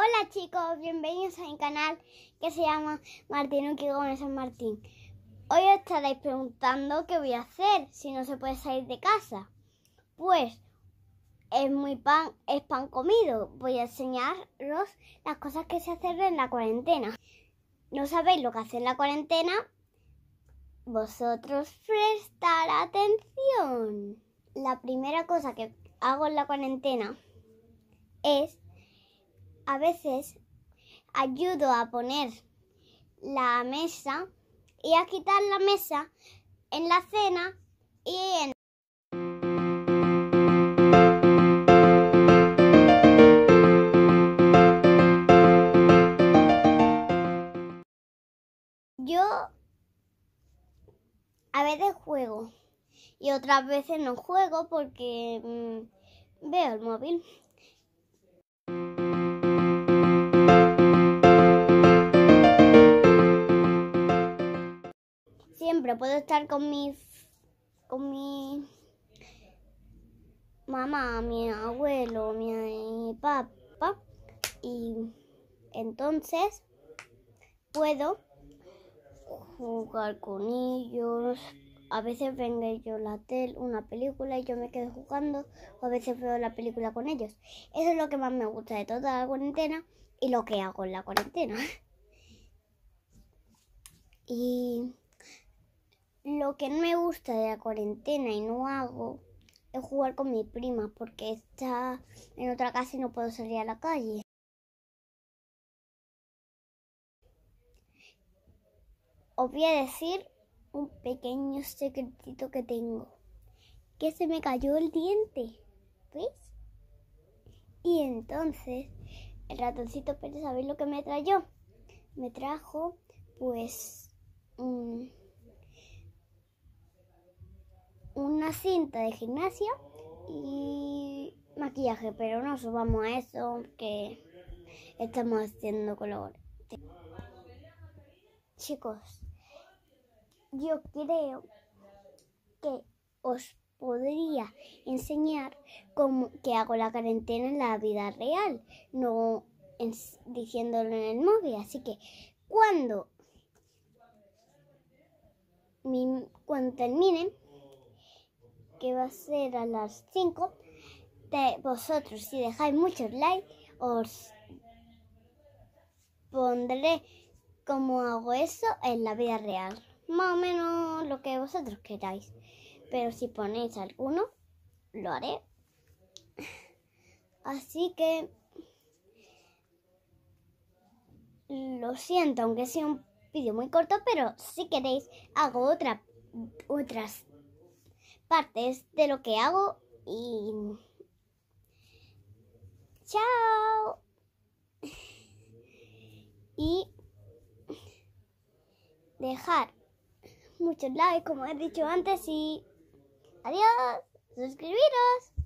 Hola chicos, bienvenidos a mi canal que se llama Martín Uki con San Martín. Hoy os estaréis preguntando qué voy a hacer si no se puede salir de casa. Pues es muy pan, es pan comido. Voy a enseñaros las cosas que se hacen en la cuarentena. No sabéis lo que hace en la cuarentena, vosotros prestar atención. La primera cosa que hago en la cuarentena es a veces ayudo a poner la mesa y a quitar la mesa en la cena y en... Yo a veces juego y otras veces no juego porque mm, veo el móvil. Siempre puedo estar con mi, con mi mamá, mi abuelo, mi papá. Y entonces puedo jugar con ellos. A veces vengo yo la tele, una película y yo me quedo jugando. O a veces veo la película con ellos. Eso es lo que más me gusta de toda la cuarentena y lo que hago en la cuarentena. Y lo que no me gusta de la cuarentena y no hago es jugar con mi prima porque está en otra casa y no puedo salir a la calle. Os voy a decir un pequeño secretito que tengo. Que se me cayó el diente. ¿Veis? Y entonces el ratoncito Pérez, ¿sabéis lo que me trajo? Me trajo pues cinta de gimnasia y maquillaje, pero no subamos a eso que estamos haciendo colores. Chicos, yo creo que os podría enseñar cómo que hago la cuarentena en la vida real, no diciéndolo en el móvil. Así que cuando, cuando terminen que va a ser a las 5. De vosotros, si dejáis muchos likes, os pondré cómo hago eso en la vida real. Más o menos lo que vosotros queráis. Pero si ponéis alguno, lo haré. Así que lo siento, aunque sea un vídeo muy corto, pero si queréis hago otra, otras partes de lo que hago y... ¡Chao! y dejar muchos likes como he dicho antes y adiós, suscribiros.